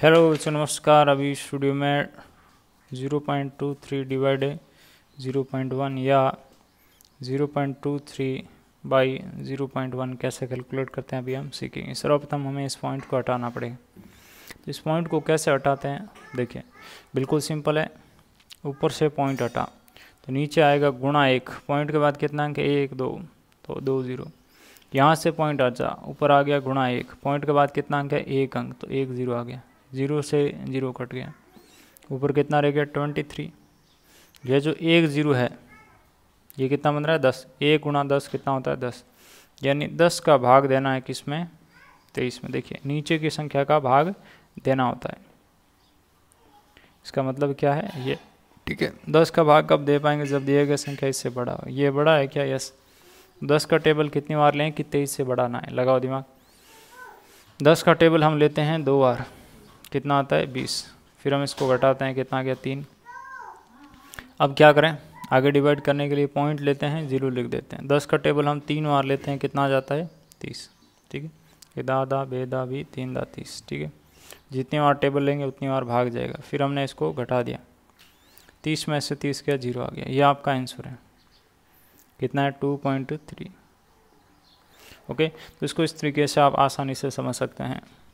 hello बच्चों नमस्कार अभी स्टूडियो में 0.23 डिवाइड जीरो पॉइंट वन या 0.23 बाई 0.1 कैसे कैलकुलेट करते हैं अभी हम सीखेंगे सर्वप्रथम हमें इस पॉइंट को हटाना पड़ेगा तो इस पॉइंट को कैसे हटाते हैं देखिए बिल्कुल सिंपल है ऊपर से पॉइंट हटा तो नीचे आएगा गुणा एक पॉइंट के बाद कितना अंक है एक दो तो दो ज़ीरो यहाँ से पॉइंट जा ऊपर आ गया गुणा एक पॉइंट के बाद कितना अंक है एक अंक तो एक ज़ीरो आ गया ज़ीरो से ज़ीरो कट गया ऊपर कितना रह गया ट्वेंटी थ्री यह जो एक ज़ीरो है ये कितना बन रहा है दस एक गुणा दस कितना होता है दस यानी दस का भाग देना है किस में तेईस में देखिए नीचे की संख्या का भाग देना होता है इसका मतलब क्या है ये ठीक है दस का भाग कब दे पाएंगे जब दिए गए संख्या इससे बड़ा हो ये बड़ा है क्या यस दस का टेबल कितनी बार लें कि तेईस से बढ़ाना है लगाओ दिमाग दस का टेबल हम लेते हैं दो बार कितना आता है बीस फिर हम इसको घटाते हैं कितना गया तीन अब क्या करें आगे डिवाइड करने के लिए पॉइंट लेते हैं जीरो लिख देते हैं दस का टेबल हम तीन बार लेते हैं कितना जाता है तीस ठीक है ये दा दा बे दा भी तीन दा तीस ठीक है जितनी बार टेबल लेंगे उतनी बार भाग जाएगा फिर हमने इसको घटा दिया तीस में से तीस क्या जीरो आ गया ये आपका आंसर है कितना है टू पॉइंट थ्री ओके तो इसको इस तरीके से आप आसानी से समझ सकते हैं